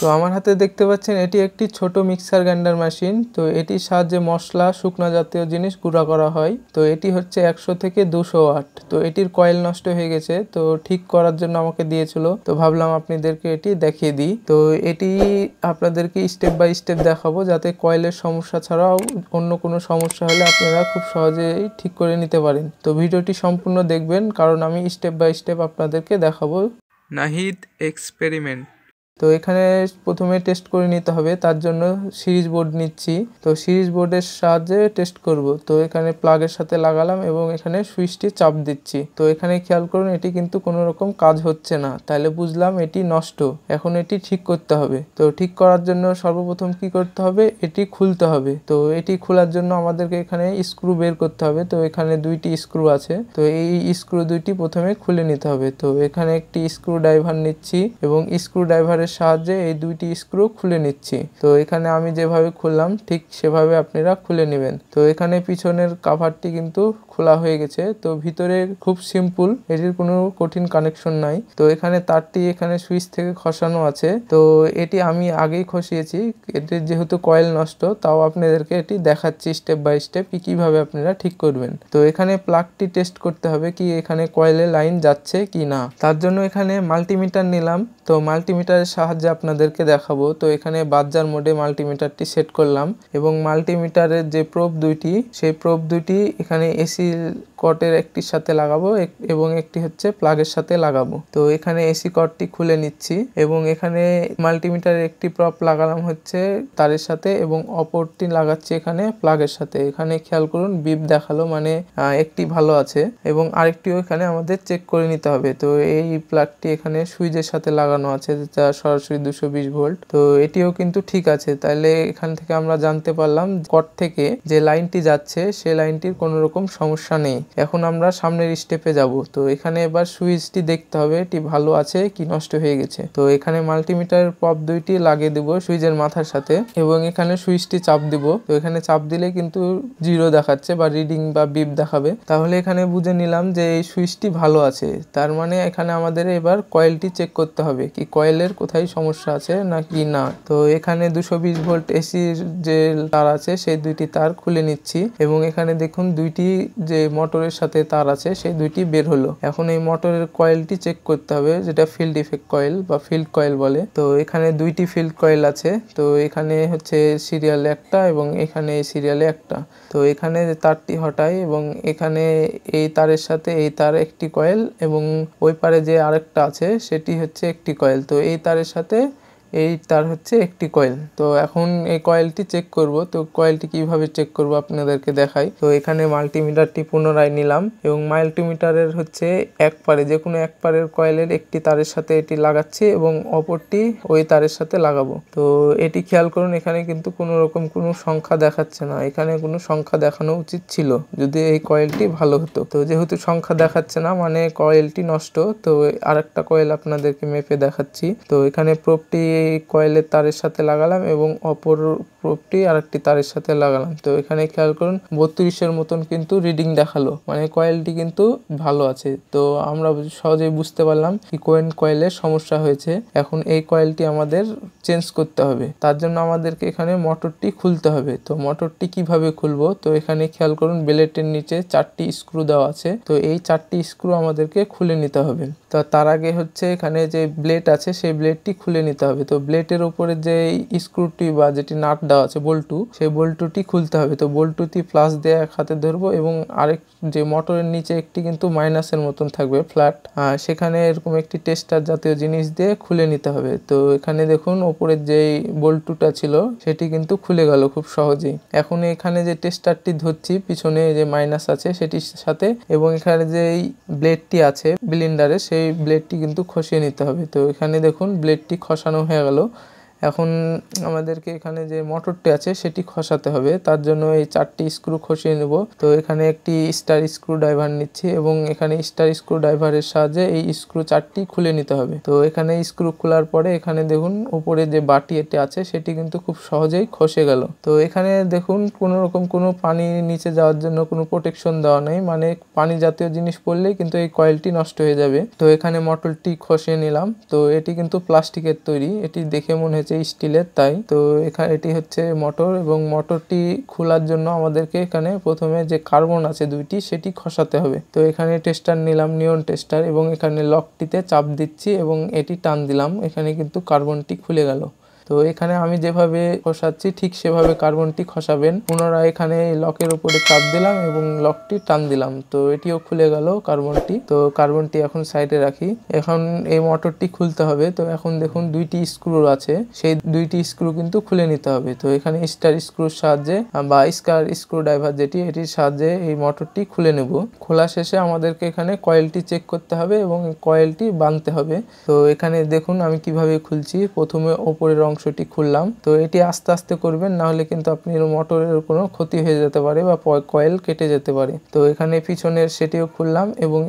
তো আমার হাতে দেখতে পাচ্ছেন এটি একটি ছোট মিক্সার গ্রাইন্ডার মেশিন তো এটির সাহায্যে মশলা শুকনো জাতীয় জিনিস গুঁড়া করা হয় তো এটি হচ্ছে একশো থেকে দুশো ওয়াট তো এটির কয়েল নষ্ট হয়ে গেছে তো ঠিক করার জন্য আমাকে দিয়েছিল তো ভাবলাম আপনাদেরকে এটি দেখিয়ে দিই তো এটি আপনাদেরকে স্টেপ বাই স্টেপ দেখাবো যাতে কয়েলের সমস্যা ছাড়াও অন্য কোনো সমস্যা হলে আপনারা খুব সহজেই ঠিক করে নিতে পারেন তো ভিডিওটি সম্পূর্ণ দেখবেন কারণ আমি স্টেপ বাই স্টেপ আপনাদেরকে দেখাবো নাহিদ এক্সপেরিমেন্ট তো এখানে প্রথমে টেস্ট করে নিতে হবে তার জন্য সিরিজ বোর্ড নিচ্ছি তো সিরিজ বোর্ডের সাহায্যে টেস্ট করব তো এখানে প্লাগের সাথে লাগালাম এবং এখানে সুইচটি চাপ দিচ্ছি তো এখানে খেয়াল করুন এটি কিন্তু কোনো রকম কাজ হচ্ছে না তাহলে বুঝলাম এটি নষ্ট এখন এটি ঠিক করতে হবে তো ঠিক করার জন্য সর্বপ্রথম কি করতে হবে এটি খুলতে হবে তো এটি খোলার জন্য আমাদেরকে এখানে স্ক্রু বের করতে হবে তো এখানে দুইটি স্ক্রু আছে তো এই স্ক্রু দুইটি প্রথমে খুলে নিতে হবে তো এখানে একটি স্ক্রু ড্রাইভার নিচ্ছি এবং স্ক্রু ড্রাইভারের নাটের সাহায্যে এই দুইটি স্ক্রু খুলে নিচ্ছি তো এখানে আমি যেভাবে খুললাম ঠিক সেভাবে আপনারা খুলে নেবেন তো এখানে পিছনের কাভারটি কিন্তু খোলা হয়ে গেছে তো ভিতরে খুব সিম্পল এটির কোনো কঠিন কানেকশন নাই তো এখানে তারটি এখানে সুইচ থেকে খসানো আছে তো এটি আমি আগেই খসিয়েছি এটির যেহেতু কয়েল নষ্ট তাও আপনাদেরকে এটি দেখাচ্ছি স্টেপ বাই স্টেপ কীভাবে আপনারা ঠিক করবেন তো এখানে প্লাগটি টেস্ট করতে হবে কি এখানে কয়েলে লাইন যাচ্ছে কি না তার জন্য এখানে মাল্টিমিটার নিলাম তো মাল্টিমিটারের সাহায্যে আপনাদেরকে দেখাবো তো এখানে বাজার মোডে মাল্টিমিটারটি সেট করলাম এবং মাল্টিমিটারের যে প্রোপ দুইটি সেই প্রোপ দুইটি এখানে এসি কটের একটির সাথে লাগাবো এবং একটি হচ্ছে প্লাগের সাথে লাগাবো তো এখানে এসি কটটি খুলে নিচ্ছি এবং এখানে মাল্টিমিটারের একটি প্রপ লাগালাম হচ্ছে তারের সাথে এবং অপরটি লাগাচ্ছি এখানে প্লাগের সাথে এখানে খেয়াল করুন বিপ দেখালো মানে একটি ভালো আছে এবং আরেকটিও এখানে আমাদের চেক করে নিতে হবে তো এই প্লাগটি এখানে সুইচের সাথে লাগানো আছে যা সরাসরি দুশো বিশ ভোল্ট তো এটিও কিন্তু ঠিক আছে তাহলে এখান থেকে আমরা জানতে পারলাম কট থেকে যে লাইনটি যাচ্ছে সে লাইনটির কোনো রকম সমস্যা নেই এখন আমরা সামনের স্টেপে যাব তো এখানে এবার সুইচটি দেখতে হবে এটি ভালো আছে কি নষ্ট হয়ে গেছে তো এখানে মাল্টিমিটার পপ দুইটি লাগিয়ে দিব সুইচের মাথার সাথে এবং এখানে সুইচটি চাপ দিব তো এখানে চাপ দিলে কিন্তু জিরো দেখাচ্ছে বা রিডিং বা বিপ দেখাবে তাহলে এখানে বুঝে নিলাম যে এই সুইচটি ভালো আছে তার মানে এখানে আমাদের এবার কয়েলটি চেক করতে হবে কি কয়েলের কোথায় কোথায় সমস্যা আছে নাকি না তো এখানে দুশো বিশ ভোল্ট এসির যে তার আছে সেই দুইটি তার খুলে নিচ্ছি এবং এখানে দেখুন দুইটি যে মোটরের সাথে তার আছে সেই দুইটি বের হলো এখন এই মোটরের কয়েলটি চেক করতে হবে যেটা ফিল্ড ইফেক্ট কয়েল বা ফিল্ড কয়েল বলে তো এখানে দুইটি ফিল্ড কয়েল আছে তো এখানে হচ্ছে সিরিয়াল একটা এবং এখানে এই সিরিয়ালে একটা তো এখানে তারটি হটাই এবং এখানে এই তারের সাথে এই তার একটি কয়েল এবং ওই পারে যে আরেকটা আছে সেটি হচ্ছে একটি কয়েল তো এই তারের saté. এই তার হচ্ছে একটি কয়েল তো এখন এই কয়েলটি চেক করব তো কয়েলটি কিভাবে চেক করব আপনাদেরকে দেখাই তো এখানে মাল্টিমিটারটি পুনরায় নিলাম এবং মাল্টিমিটারের হচ্ছে এক পারে যে কোনো এক পারের কয়েলের একটি তারের সাথে এটি লাগাচ্ছি এবং অপরটি ওই তারের সাথে লাগাবো তো এটি খেয়াল করুন এখানে কিন্তু কোনো রকম কোনো সংখ্যা দেখাচ্ছে না এখানে কোনো সংখ্যা দেখানো উচিত ছিল যদি এই কয়েলটি ভালো হতো তো যেহেতু সংখ্যা দেখাচ্ছে না মানে কয়েলটি নষ্ট তো আর একটা কয়েল আপনাদেরকে মেপে দেখাচ্ছি তো এখানে প্রোপটি কয়েলের তারের সাথে লাগালাম এবং অপর প্রোপটি আরেকটি তারের সাথে লাগালাম তো এখানে খেয়াল করুন বত্রিশের মতন কিন্তু রিডিং দেখালো মানে কয়েলটি কিন্তু ভালো আছে তো আমরা সহজেই বুঝতে পারলাম কি কোয়েন কয়েলের সমস্যা হয়েছে এখন এই কয়েলটি আমাদের চেঞ্জ করতে হবে তার জন্য আমাদেরকে এখানে মোটরটি খুলতে হবে তো মোটরটি কিভাবে খুলবো তো এখানে খেয়াল করুন বেলেটের নিচে চারটি স্ক্রু দেওয়া আছে তো এই চারটি স্ক্রু আমাদেরকে খুলে নিতে হবে তো তার আগে হচ্ছে এখানে যে ব্লেড আছে সেই ব্লেডটি খুলে নিতে হবে তো ব্লেটের ওপরে যে স্ক্রুটি বা যেটি নাট দেওয়া আছে বল্টু সেই বল্টুটি খুলতে হবে তো বল্টুটি প্লাস দিয়ে এক হাতে ধরবো এবং আরেক যে মোটরের নিচে একটি কিন্তু মাইনাসের মতন থাকবে ফ্ল্যাট সেখানে এরকম একটি টেস্টার জাতীয় জিনিস দিয়ে খুলে নিতে হবে তো এখানে দেখুন ওপরের যেই বল্টুটা ছিল সেটি কিন্তু খুলে গেল খুব সহজেই এখন এখানে যে টেস্টারটি ধরছি পিছনে যে মাইনাস আছে সেটির সাথে এবং এখানে যে ব্লেডটি আছে ব্লেন্ডারে সেই ব্লেডটি কিন্তু খসিয়ে নিতে হবে তো এখানে দেখুন ব্লেডটি খসানো হয়ে হয়ে গেল এখন আমাদেরকে এখানে যে মোটরটি আছে সেটি খসাতে হবে তার জন্য এই চারটি স্ক্রু খসিয়ে নেব তো এখানে একটি স্টার স্ক্রু ড্রাইভার নিচ্ছি এবং এখানে স্টার স্ক্রু ড্রাইভারের সাহায্যে এই স্ক্রু চারটি খুলে নিতে হবে তো এখানে স্ক্রু খোলার পরে এখানে দেখুন উপরে যে বাটি এটি আছে সেটি কিন্তু খুব সহজেই খসে গেল তো এখানে দেখুন কোনো রকম কোনো পানি নিচে যাওয়ার জন্য কোনো প্রোটেকশন দেওয়া নেই মানে পানি জাতীয় জিনিস পড়লেই কিন্তু এই কয়েলটি নষ্ট হয়ে যাবে তো এখানে মটলটি খসে নিলাম তো এটি কিন্তু প্লাস্টিকের তৈরি এটি দেখে মনে যে স্টিলের তাই তো এখানে এটি হচ্ছে মোটর এবং মোটরটি খোলার জন্য আমাদেরকে এখানে প্রথমে যে কার্বন আছে দুইটি সেটি খসাতে হবে তো এখানে টেস্টার নিলাম নিয়ন টেস্টার এবং এখানে লকটিতে চাপ দিচ্ছি এবং এটি টান দিলাম এখানে কিন্তু কার্বনটি খুলে গেল তো এখানে আমি যেভাবে খসাচ্ছি ঠিক সেভাবে কার্বনটি খসাবেন পুনরায় এখানে লকের উপরে চাপ দিলাম এবং লকটি টান দিলাম তো এটিও খুলে গেল কার্বনটি তো কার্বনটি এখন সাইডে রাখি এখন এই মোটরটি খুলতে হবে তো এখন দেখুন দুইটি স্ক্রু আছে সেই দুইটি স্ক্রু কিন্তু খুলে নিতে হবে তো এখানে স্টার স্ক্রুর সাহায্যে বা স্কার স্ক্রু ড্রাইভার যেটি এটির সাহায্যে এই মোটরটি খুলে নেব খোলা শেষে আমাদেরকে এখানে কয়েলটি চেক করতে হবে এবং কয়েলটি বানতে হবে তো এখানে দেখুন আমি কিভাবে খুলছি প্রথমে ওপরের অংশ অংশটি খুললাম তো এটি আস্তে আস্তে করবেন না হলে কিন্তু আপনি মোটরের কোনো ক্ষতি হয়ে যেতে পারে বা কয়েল কেটে যেতে পারে তো এখানে পিছনের সেটিও খুললাম এবং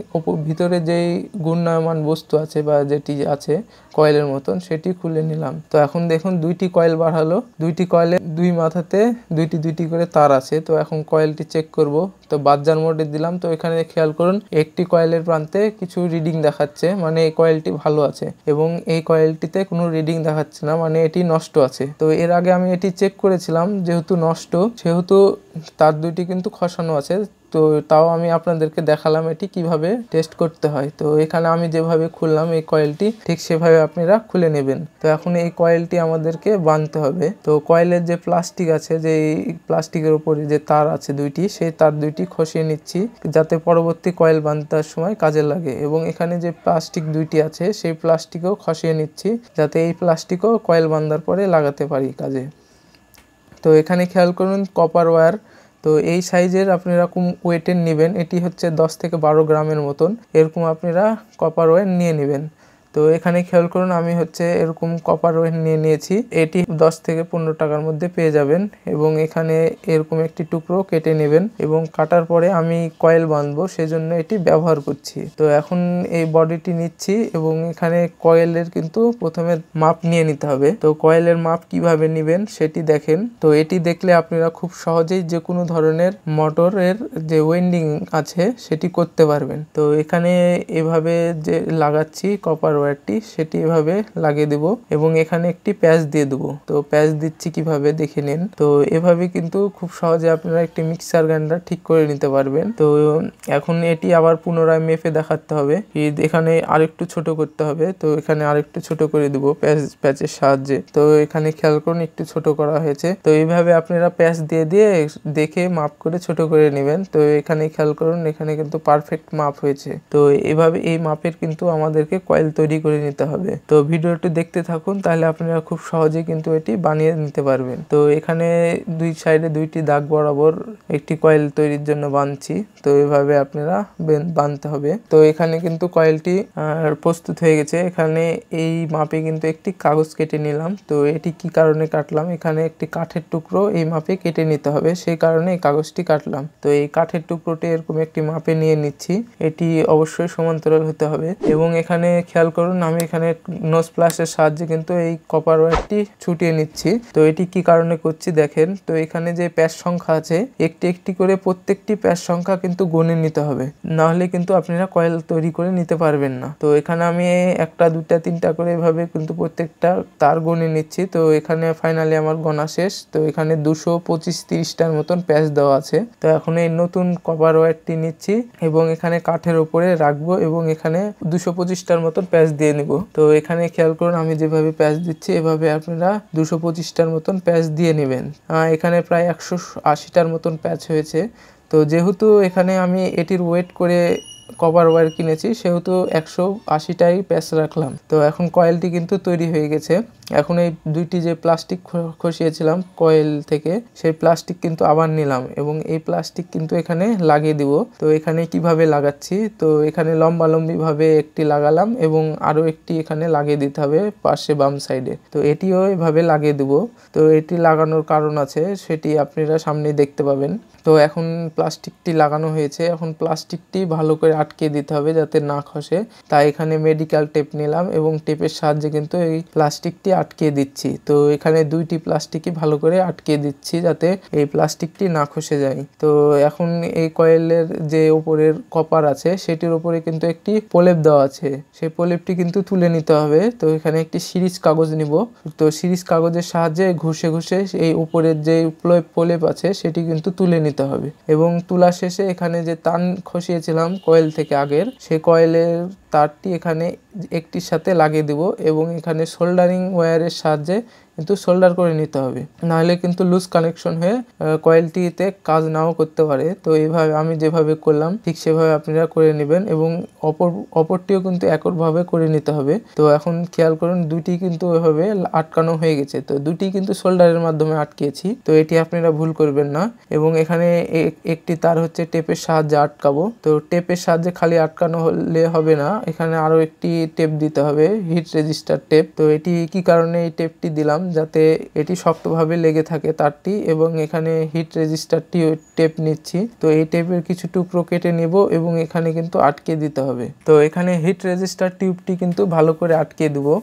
ভিতরে যেই গুণায়মান বস্তু আছে বা যেটি আছে কয়েলের মতন সেটি খুলে নিলাম তো এখন দেখুন দুইটি কয়েল বাড়ালো দুইটি কয়েলে দুই মাথাতে দুইটি দুইটি করে তার আছে তো এখন কয়েলটি চেক করব তো বাজার মোডে দিলাম তো এখানে খেয়াল করুন একটি কয়েলের প্রান্তে কিছু রিডিং দেখাচ্ছে মানে এই কয়েলটি ভালো আছে এবং এই কয়েলটিতে কোনো রিডিং দেখাচ্ছে না মানে এটি এটি নষ্ট আছে তো এর আগে আমি এটি চেক করেছিলাম যেহেতু নষ্ট সেহেতু তার দুইটি কিন্তু খসানো আছে তো তাও আমি আপনাদেরকে দেখালাম এটি কিভাবে টেস্ট করতে হয় তো এখানে আমি যেভাবে খুললাম এই কয়েলটি ঠিক সেভাবে আপনারা খুলে নেবেন তো এখন এই কয়েলটি আমাদেরকে বানতে হবে তো কয়েলের যে প্লাস্টিক আছে যে এই প্লাস্টিকের উপরে যে তার আছে দুইটি সেই তার দুইটি খসিয়ে নিচ্ছি যাতে পরবর্তী কয়েল বানতার সময় কাজে লাগে এবং এখানে যে প্লাস্টিক দুইটি আছে সেই প্লাস্টিকও খসিয়ে নিচ্ছি যাতে এই প্লাস্টিকও কয়েল বান্ধার পরে লাগাতে পারি কাজে তো এখানে খেয়াল করুন কপার ওয়্যার তো এই সাইজের আপনি এরকম ওয়েটের নেবেন এটি হচ্ছে দশ থেকে বারো গ্রামের মতন এরকম আপনারা কপার ওয়েট নিয়ে নেবেন তো এখানে খেয়াল করুন আমি হচ্ছে এরকম কপার ওয়েন নিয়ে নিয়েছি এটি 10 থেকে পনেরো টাকার মধ্যে পেয়ে যাবেন এবং এখানে এরকম একটি টুকরো কেটে নেবেন এবং কাটার পরে আমি কয়েল বাঁধবো সেজন্য এটি ব্যবহার করছি তো এখন এই বডিটি নিচ্ছি এবং এখানে কয়েলের কিন্তু প্রথমে মাপ নিয়ে নিতে হবে তো কয়েলের মাপ কিভাবে নেবেন সেটি দেখেন তো এটি দেখলে আপনারা খুব সহজেই যে কোনো ধরনের মোটরের যে ওয়েন্ডিং আছে সেটি করতে পারবেন তো এখানে এভাবে যে লাগাচ্ছি কপার ওয়্যারটি সেটি এভাবে লাগিয়ে দেব এবং এখানে একটি প্যাচ দিয়ে দেবো তো প্যাচ দিচ্ছি কিভাবে দেখে নিন তো এভাবে কিন্তু খুব সহজে আপনারা একটি মিক্সার গ্রাইন্ডার ঠিক করে নিতে পারবেন তো এখন এটি আবার পুনরায় মেপে দেখাতে হবে এখানে আরেকটু ছোট করতে হবে তো এখানে আরেকটু ছোট করে দেবো প্যাচ প্যাচের সাহায্যে তো এখানে খেয়াল করুন একটু ছোট করা হয়েছে তো এইভাবে আপনারা প্যাচ দিয়ে দিয়ে দেখে মাপ করে ছোট করে নেবেন তো এখানে খেয়াল করুন এখানে কিন্তু পারফেক্ট মাপ হয়েছে তো এভাবে এই মাপের কিন্তু আমাদেরকে কয়েল তৈরি তৈরি করে নিতে হবে তো ভিডিওটি দেখতে থাকুন তাহলে আপনারা খুব সহজে কিন্তু এটি বানিয়ে নিতে পারবেন তো এখানে দুই সাইডে দুইটি দাগ বরাবর একটি কয়েল তৈরির জন্য বানছি তো এভাবে আপনারা বানতে হবে তো এখানে কিন্তু কয়েলটি প্রস্তুত হয়ে গেছে এখানে এই মাপে কিন্তু একটি কাগজ কেটে নিলাম তো এটি কি কারণে কাটলাম এখানে একটি কাঠের টুকরো এই মাপে কেটে নিতে হবে সেই কারণে এই কাগজটি কাটলাম তো এই কাঠের টুকরোটি এরকম একটি মাপে নিয়ে নিচ্ছি এটি অবশ্যই সমান্তরাল হতে হবে এবং এখানে খেয়াল করুন আমি এখানে নোস প্লাসের সাহায্যে কিন্তু এই কপার ওয়ারটি ছুটিয়ে নিচ্ছি তো এটি কি কারণে করছি দেখেন তো এখানে যে প্যাচ সংখ্যা আছে একটি একটি করে প্রত্যেকটি প্যাচ সংখ্যা কিন্তু গুনে নিতে হবে নাহলে কিন্তু আপনারা কয়েল তৈরি করে নিতে পারবেন না তো এখানে আমি একটা দুটা তিনটা করে এভাবে কিন্তু প্রত্যেকটা তার গুনে নিচ্ছি তো এখানে ফাইনালি আমার গণা শেষ তো এখানে দুশো পঁচিশ তিরিশটার মতন প্যাচ দেওয়া আছে তো এখন এই নতুন কপার ওয়ারটি নিচ্ছি এবং এখানে কাঠের ওপরে রাখবো এবং এখানে দুশো পঁচিশটার মতন প্যাচ প্যাচ দিয়ে নিব তো এখানে খেয়াল করুন আমি যেভাবে প্যাচ দিচ্ছি এভাবে আপনারা দুশো পঁচিশটার মতন প্যাচ দিয়ে নেবেন এখানে প্রায় একশো আশিটার মতন প্যাচ হয়েছে তো যেহেতু এখানে আমি এটির ওয়েট করে কভার ওয়ার কিনেছি সেহেতু একশো আশিটাই প্যাচ রাখলাম তো এখন কয়েলটি কিন্তু তৈরি হয়ে গেছে এখন এই দুইটি যে প্লাস্টিক খসিয়েছিলাম কয়েল থেকে সেই প্লাস্টিক কিন্তু আবার নিলাম এবং এই প্লাস্টিক কিন্তু এখানে লাগিয়ে দিব তো এখানে কিভাবে লাগাচ্ছি তো এখানে লম্বালম্বিভাবে একটি লাগালাম এবং আরও একটি এখানে লাগিয়ে দিতে হবে পাশে বাম সাইডে তো এটিও এভাবে লাগিয়ে দেব তো এটি লাগানোর কারণ আছে সেটি আপনারা সামনে দেখতে পাবেন তো এখন প্লাস্টিকটি লাগানো হয়েছে এখন প্লাস্টিকটি ভালো করে আটকে দিতে হবে যাতে না খসে তাই এখানে মেডিকেল টেপ নিলাম এবং টেপের সাহায্যে কিন্তু এই প্লাস্টিকটি আটকে দিচ্ছি তো এখানে দুইটি প্লাস্টিকই ভালো করে আটকে দিচ্ছি যাতে এই প্লাস্টিকটি না খসে যায় তো এখন এই কয়েলের যে ওপরের কপার আছে সেটির ওপরে কিন্তু একটি প্রলেপ দেওয়া আছে সেই প্রলেপটি কিন্তু তুলে নিতে হবে তো এখানে একটি সিরিজ কাগজ নিব তো সিরিজ কাগজের সাহায্যে ঘষে ঘষে এই উপরের যে প্রলেপ প্রলেপ আছে সেটি কিন্তু তুলে নিতে হবে এবং তোলা শেষে এখানে যে তান খসিয়েছিলাম কয়েল কয়েল থেকে আগের সে কয়েলের তারটি এখানে একটির সাথে লাগিয়ে দেব এবং এখানে সোল্ডারিং ওয়্যারের সাহায্যে কিন্তু সোল্ডার করে নিতে হবে নাহলে কিন্তু লুজ কানেকশন হয়ে কয়েলটিতে কাজ নাও করতে পারে তো এইভাবে আমি যেভাবে করলাম ঠিক সেভাবে আপনারা করে নেবেন এবং অপর অপরটিও কিন্তু একরভাবে করে নিতে হবে তো এখন খেয়াল করুন দুটি কিন্তু এভাবে আটকানো হয়ে গেছে তো দুটি কিন্তু সোল্ডারের মাধ্যমে আটকেছি তো এটি আপনারা ভুল করবেন না এবং এখানে একটি তার হচ্ছে টেপের সাহায্যে আটকাবো তো টেপের সাহায্যে খালি আটকানো হলে হবে না এখানে আরও একটি টেপ দিতে হবে হিট রেজিস্টার টেপ তো এটি কি কারণে এই টেপটি দিলাম যাতে এটি শক্তভাবে লেগে থাকে তারটি এবং এখানে হিট রেজিস্টারটি টেপ নিচ্ছি তো এই টেপের কিছু টুকরো কেটে নেব এবং এখানে কিন্তু আটকে দিতে হবে তো এখানে হিট রেজিস্টার টিউবটি কিন্তু ভালো করে আটকে দেবো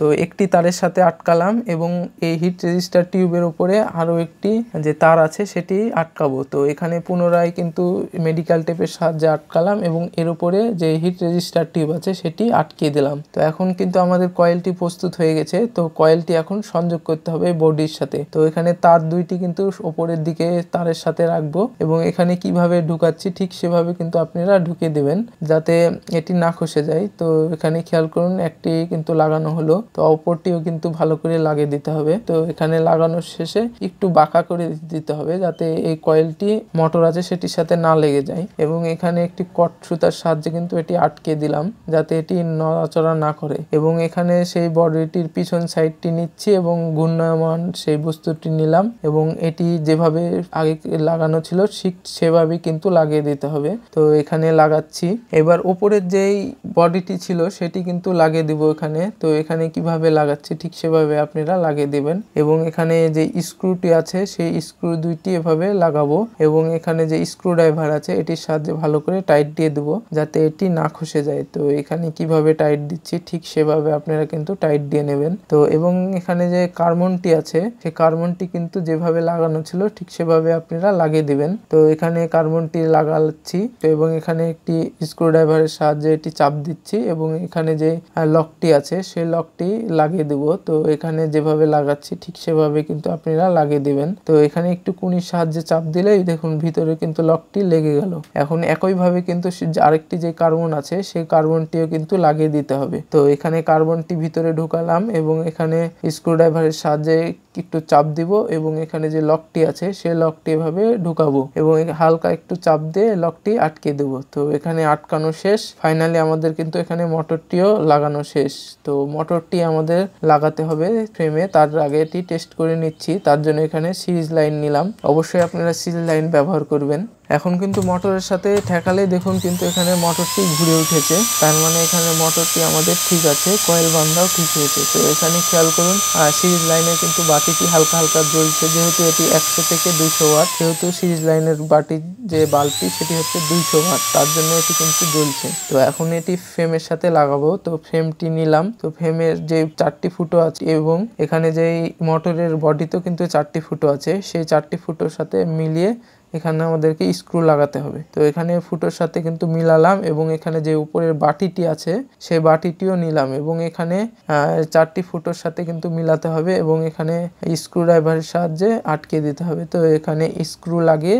তো একটি তারের সাথে আটকালাম এবং এই হিট রেজিস্টার টিউবের ওপরে আরও একটি যে তার আছে সেটি আটকাবো তো এখানে পুনরায় কিন্তু মেডিকেল টেপের সাহায্যে আটকালাম এবং এর ওপরে যে হিট রেজিস্টার টিউব আছে সেটি আটকিয়ে দিলাম তো এখন কিন্তু আমাদের কয়েলটি প্রস্তুত হয়ে গেছে তো কয়েলটি এখন সংযোগ করতে হবে বডির সাথে তো এখানে তার দুইটি কিন্তু ওপরের দিকে তারের সাথে রাখবো এবং এখানে কিভাবে ঢুকাচ্ছি ঠিক সেভাবে কিন্তু আপনারা ঢুকে দেবেন যাতে এটি না খসে যায় তো এখানে খেয়াল করুন একটি কিন্তু লাগানো হলো তো অপরটিও কিন্তু ভালো করে লাগিয়ে দিতে হবে তো এখানে লাগানোর শেষে একটু বাঁকা করে দিতে হবে যাতে এই কয়েলটি মোটর আছে সেটির সাথে না লেগে যায় এবং এখানে একটি কট সুতার সাহায্যে কিন্তু এটি আটকে দিলাম যাতে এটি নড়াচড়া না করে এবং এখানে সেই বডিটির পিছন সাইডটি নিচ্ছি এবং ঘূর্ণায়মান সেই বস্তুটি নিলাম এবং এটি যেভাবে আগে লাগানো ছিল ঠিক সেভাবেই কিন্তু লাগিয়ে দিতে হবে তো এখানে লাগাচ্ছি এবার ওপরের যেই বডিটি ছিল সেটি কিন্তু লাগিয়ে দিব এখানে তো এখানে কিভাবে লাগাচ্ছে ঠিক সেভাবে আপনারা লাগিয়ে দেবেন এবং এখানে যে স্ক্রুটি আছে সেই স্ক্রু দুইটি এভাবে লাগাবো এবং এখানে যে স্ক্রু ড্রাইভার আছে এটির সাহায্যে ভালো করে টাইট দিয়ে দেব যাতে এটি না খসে যায় তো এখানে কিভাবে টাইট দিচ্ছি ঠিক সেভাবে আপনারা কিন্তু টাইট দিয়ে নেবেন তো এবং এখানে যে কার্বনটি আছে সেই কার্বনটি কিন্তু যেভাবে লাগানো ছিল ঠিক সেভাবে আপনারা লাগিয়ে দিবেন তো এখানে কার্বনটি লাগাচ্ছি তো এবং এখানে একটি স্ক্রু ড্রাইভারের সাহায্যে এটি চাপ দিচ্ছি এবং এখানে যে লকটি আছে সেই লকটি মোটামুটি লাগিয়ে দেব তো এখানে যেভাবে লাগাচ্ছি ঠিক সেভাবে কিন্তু আপনারা লাগিয়ে দেবেন তো এখানে একটু কুনির সাহায্যে চাপ দিলেই দেখুন ভিতরে কিন্তু লকটি লেগে গেল এখন একইভাবে কিন্তু আরেকটি যে কার্বন আছে সেই কার্বনটিও কিন্তু লাগিয়ে দিতে হবে তো এখানে কার্বনটি ভিতরে ঢোকালাম এবং এখানে স্ক্রুড্রাইভারের সাহায্যে একটু চাপ দিব এবং এখানে যে লকটি আছে সে লকটি এভাবে ঢুকাবো এবং হালকা একটু চাপ দিয়ে লকটি আটকে দেব তো এখানে আটকানো শেষ ফাইনালি আমাদের কিন্তু এখানে মোটরটিও লাগানো শেষ তো মোটরটি আমাদের লাগাতে হবে ফ্রেমে তার আগে এটি টেস্ট করে নিচ্ছি তার জন্য এখানে সিরিজ লাইন নিলাম অবশ্যই আপনারা সিরিজ লাইন ব্যবহার করবেন এখন কিন্তু মোটরের সাথে ঠেকালেই দেখুন কিন্তু এখানে মোটরটি ঘুরে উঠেছে তার মানে এখানে মোটরটি আমাদের ঠিক আছে কয়েল বান্ধাও ঠিক হয়েছে তো এখানে খেয়াল করুন সিরিজ লাইনে কিন্তু বাতিটি হালকা হালকা জ্বলছে যেহেতু এটি একশো থেকে দুইশো ওয়াট যেহেতু সিরিজ লাইনের বাটির যে বাল্বটি সেটি হচ্ছে দুইশো ওয়াট তার জন্য এটি কিন্তু জ্বলছে তো এখন এটি ফ্রেমের সাথে লাগাবো তো ফ্রেমটি নিলাম তো ফ্রেমের যে চারটি ফুটো আছে এবং এখানে যে মোটরের বডিতেও কিন্তু চারটি ফুটো আছে সেই চারটি ফুটোর সাথে মিলিয়ে এখানে আমাদেরকে স্ক্রু লাগাতে হবে তো এখানে ফুটোর সাথে কিন্তু মিলালাম এবং এখানে যে উপরের বাটিটি আছে সেই বাটিটিও নিলাম এবং এখানে চারটি ফুটোর সাথে কিন্তু মিলাতে হবে এবং এখানে স্ক্রু ড্রাইভারের সাহায্যে আটকে দিতে হবে তো এখানে স্ক্রু লাগিয়ে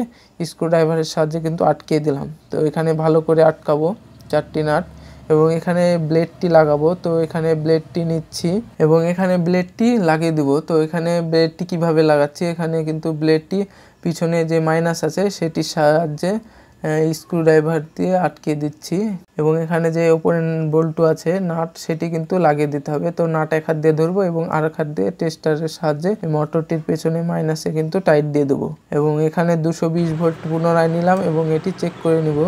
স্ক্রু ড্রাইভারের সাহায্যে কিন্তু আটকে দিলাম তো এখানে ভালো করে আটকাবো চারটি নাট এবং এখানে ব্লেডটি লাগাবো তো এখানে ব্লেডটি নিচ্ছি এবং এখানে ব্লেডটি লাগিয়ে দিব তো এখানে ব্লেডটি কিভাবে লাগাচ্ছি এখানে কিন্তু ব্লেডটি পিছনে যে মাইনাস আছে সেটির সাহায্যে স্ক্রু ড্রাইভার দিয়ে আটকে দিচ্ছি এবং এখানে যে ওপরে বোল্টু আছে নাট সেটি কিন্তু লাগিয়ে দিতে হবে তো নাট এক হাত দিয়ে ধরবো এবং আর এক হাত দিয়ে টেস্টারের সাহায্যে মোটরটির পেছনে মাইনাসে কিন্তু টাইট দিয়ে দেবো এবং এখানে দুশো বিশ ভোল্ট পুনরায় নিলাম এবং এটি চেক করে নিব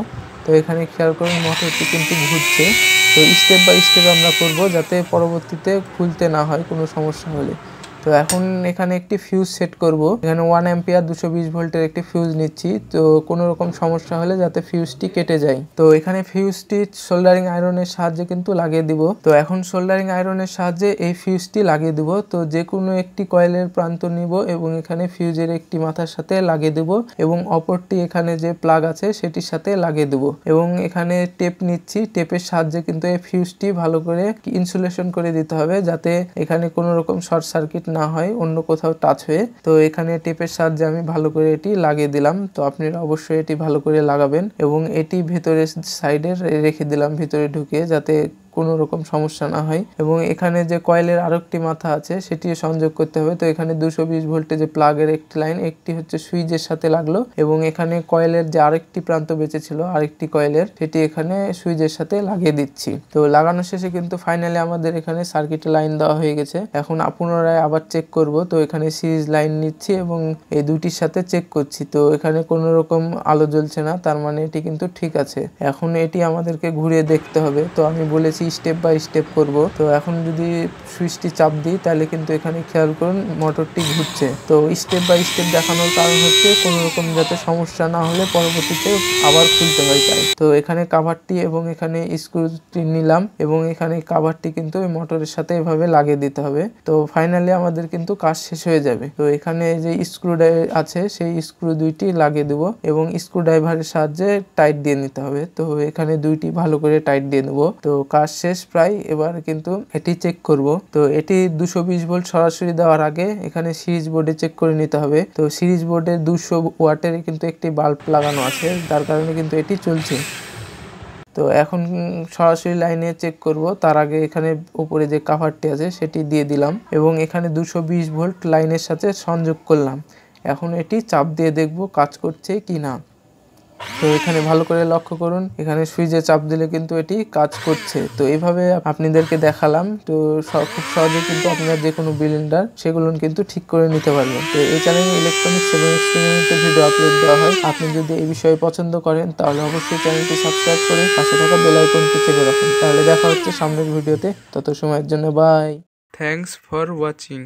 তো এখানে খেয়াল করুন মোটরটি কিন্তু ঘুরছে তো স্টেপ বাই স্টেপ আমরা করব যাতে পরবর্তীতে খুলতে না হয় কোনো সমস্যা হলে তো এখন এখানে একটি ফিউজ সেট করব এখানে ওয়ান অ্যাম্পিয়ার দুশো বিশ ভোল্টের একটি ফিউজ নিচ্ছি তো কোনো রকম সমস্যা হলে যাতে ফিউজটি কেটে যায় তো এখানে ফিউজটি সোল্ডারিং আয়রনের সাহায্যে কিন্তু লাগিয়ে দিব তো এখন সোল্ডারিং আয়রনের সাহায্যে এই ফিউজটি লাগিয়ে দিব তো যে কোনো একটি কয়েলের প্রান্ত নিব এবং এখানে ফিউজের একটি মাথার সাথে লাগিয়ে দেব এবং অপরটি এখানে যে প্লাগ আছে সেটির সাথে লাগিয়ে দেব এবং এখানে টেপ নিচ্ছি টেপের সাহায্যে কিন্তু এই ফিউজটি ভালো করে ইনসুলেশন করে দিতে হবে যাতে এখানে কোনো রকম শর্ট সার্কিট না হয় অন্য কোথাও টাচ হয়ে তো এখানে টেপের সাহায্যে আমি ভালো করে এটি লাগিয়ে দিলাম তো আপনারা অবশ্যই এটি ভালো করে লাগাবেন এবং এটি ভেতরের সাইডে রেখে দিলাম ভিতরে ঢুকে যাতে কোনো রকম সমস্যা না হয় এবং এখানে যে কয়েলের আরেকটি মাথা আছে সেটি সংযোগ করতে হবে তো এখানে দুশো বিশ ভোল্টেজে প্লাগের একটি লাইন একটি হচ্ছে সুইচের সাথে লাগলো এবং এখানে কয়েলের যে আরেকটি প্রান্ত বেঁচে ছিল আরেকটি কয়েলের সেটি এখানে সুইচের সাথে লাগিয়ে দিচ্ছি তো লাগানো শেষে কিন্তু ফাইনালি আমাদের এখানে সার্কিটে লাইন দেওয়া হয়ে গেছে এখন পুনরায় আবার চেক করব তো এখানে সিরিজ লাইন নিচ্ছি এবং এই দুটির সাথে চেক করছি তো এখানে কোনো রকম আলো জ্বলছে না তার মানে এটি কিন্তু ঠিক আছে এখন এটি আমাদেরকে ঘুরে দেখতে হবে তো আমি বলেছি স্টেপ বাই স্টেপ করব তো এখন যদি সুইচটি চাপ দিই তাহলে কিন্তু এখানে খেয়াল করুন মোটরটি ঘুরছে তো স্টেপ বাই স্টেপ দেখানোর কারণ হচ্ছে কোনো রকম যাতে সমস্যা না হলে পরবর্তীতে আবার খুলতে হয় তাই তো এখানে কাভারটি এবং এখানে স্ক্রুটি নিলাম এবং এখানে কাভারটি কিন্তু ওই মোটরের সাথে এভাবে লাগিয়ে দিতে হবে তো ফাইনালি আমাদের কিন্তু কাজ শেষ হয়ে যাবে তো এখানে যে স্ক্রু আছে সেই স্ক্রু দুইটি লাগিয়ে দেব এবং স্ক্রু ড্রাইভারের সাহায্যে টাইট দিয়ে নিতে হবে তো এখানে দুইটি ভালো করে টাইট দিয়ে নেব তো কাজ শেষ প্রায় এবার কিন্তু এটি চেক করব তো এটি দুশো বিশ ভোল্ট সরাসরি দেওয়ার আগে এখানে সিরিজ বোর্ডে চেক করে নিতে হবে তো সিরিজ বোর্ডে দুশো ওয়াটের কিন্তু একটি বাল্ব লাগানো আছে যার কারণে কিন্তু এটি চলছে তো এখন সরাসরি লাইনে চেক করব তার আগে এখানে উপরে যে কাভারটি আছে সেটি দিয়ে দিলাম এবং এখানে দুশো ভোল্ট লাইনের সাথে সংযোগ করলাম এখন এটি চাপ দিয়ে দেখব কাজ করছে কি না তো এখানে ভালো করে লক্ষ্য করুন এখানে সুইচে চাপ দিলে কিন্তু এটি কাজ করছে তো এইভাবে আপনাদেরকে দেখালাম তো খুব সহজে কিন্তু আপনারা যে কোনো বিলিন্ডার সেগুলো কিন্তু ঠিক করে নিতে পারবেন তো এই চ্যানেলে ইলেকট্রনিক্স এবং এক্সপেরিমেন্টের ভিডিও আপলোড দেওয়া হয় আপনি যদি এই বিষয়ে পছন্দ করেন তাহলে অবশ্যই চ্যানেলটি সাবস্ক্রাইব করে পাশে থাকা বেলাইকনটি চেপে রাখুন তাহলে দেখা হচ্ছে সামনের ভিডিওতে তত সময়ের জন্য বাই থ্যাংকস ফর ওয়াচিং